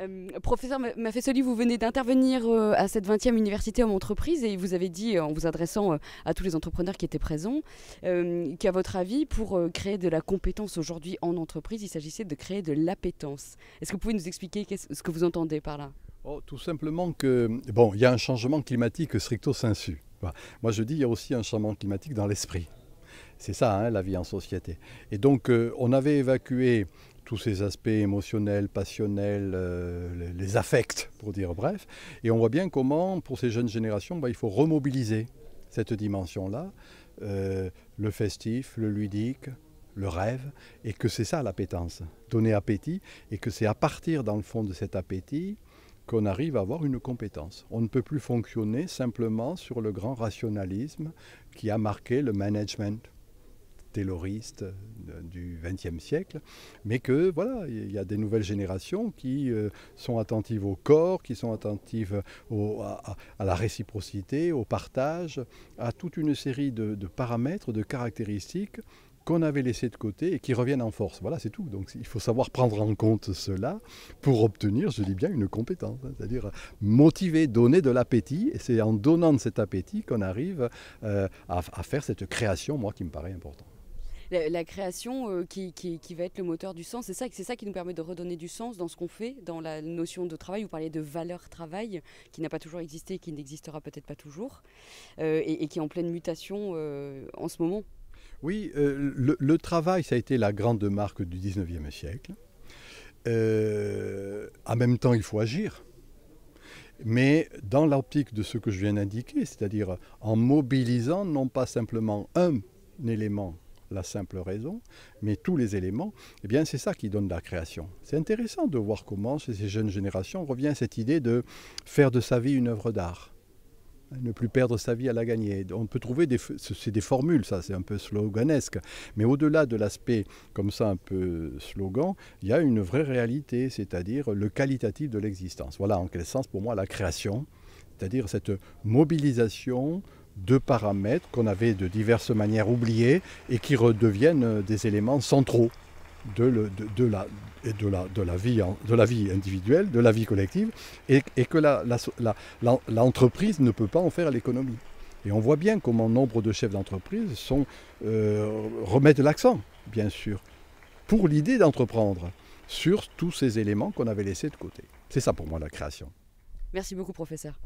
Euh, professeur Maffesoli, vous venez d'intervenir euh, à cette 20e université en entreprise et vous avez dit, euh, en vous adressant à tous les entrepreneurs qui étaient présents, qu'à votre avis, pour créer de la compétence aujourd'hui en entreprise, il s'agissait de créer de l'appétence. Est-ce que vous pouvez nous expliquer ce que vous entendez par là oh, Tout simplement que, bon, il y a un changement climatique stricto sensu. Moi, je dis, il y a aussi un changement climatique dans l'esprit. C'est ça, hein, la vie en société. Et donc, on avait évacué tous ces aspects émotionnels, passionnels, euh, les affects, pour dire bref. Et on voit bien comment, pour ces jeunes générations, bah, il faut remobiliser cette dimension-là, euh, le festif, le ludique, le rêve, et que c'est ça l'appétence, donner appétit, et que c'est à partir, dans le fond, de cet appétit qu'on arrive à avoir une compétence. On ne peut plus fonctionner simplement sur le grand rationalisme qui a marqué le management tayloriste du XXe siècle, mais que voilà, il y a des nouvelles générations qui euh, sont attentives au corps, qui sont attentives à, la réciprocité, au partage, à toute une série de, paramètres, de caractéristiques qu'on avait laissées de côté et qui reviennent en force. Voilà, c'est tout. Donc il faut savoir prendre en compte cela pour obtenir, je dis bien, une compétence, hein, c'est-à-dire motiver, donner de l'appétit. Et c'est en donnant de cet appétit qu'on arrive euh, à, à faire cette création, moi, qui me paraît importante la, création euh, qui, va être le moteur du sens. C'est ça, qui nous permet de redonner du sens dans ce qu'on fait, dans la notion de travail. Vous parlez de valeur travail, qui n'a pas toujours existé, qui n'existera peut-être pas toujours, euh, et, qui est en pleine mutation euh, en ce moment. Oui, le, le, travail, ça a été la grande marque du 19e siècle. en même temps, il faut agir mais dans l'optique de ce que je viens d'indiquer, c'est-à-dire en mobilisant non pas simplement un élément la simple raison, mais tous les éléments, eh bien c'est ça qui donne la création. C'est intéressant de voir comment chez ces jeunes générations revient cette idée de faire de sa vie une œuvre d'art ne plus perdre sa vie à la gagner. On peut trouver des, c'est des formules, ça, c'est un peu sloganesque. Mais au-delà de l'aspect comme ça un peu slogan, il y a une vraie réalité, c'est-à-dire le qualitatif de l'existence. Voilà en quel sens pour moi la création, c'est-à-dire cette mobilisation deux paramètres qu'on avait de diverses manières oubliés et qui redeviennent euh, des éléments centraux de, le, de, de, la, vie, de la vie individuelle, de la vie collective, et, que l'entreprise ne peut pas en faire l'économie. Et on voit bien comment nombre de chefs d'entreprise euh, remettent l'accent, bien sûr, pour l'idée d'entreprendre sur tous ces éléments qu'on avait laissés de côté. C'est ça pour moi la création. Merci beaucoup professeur.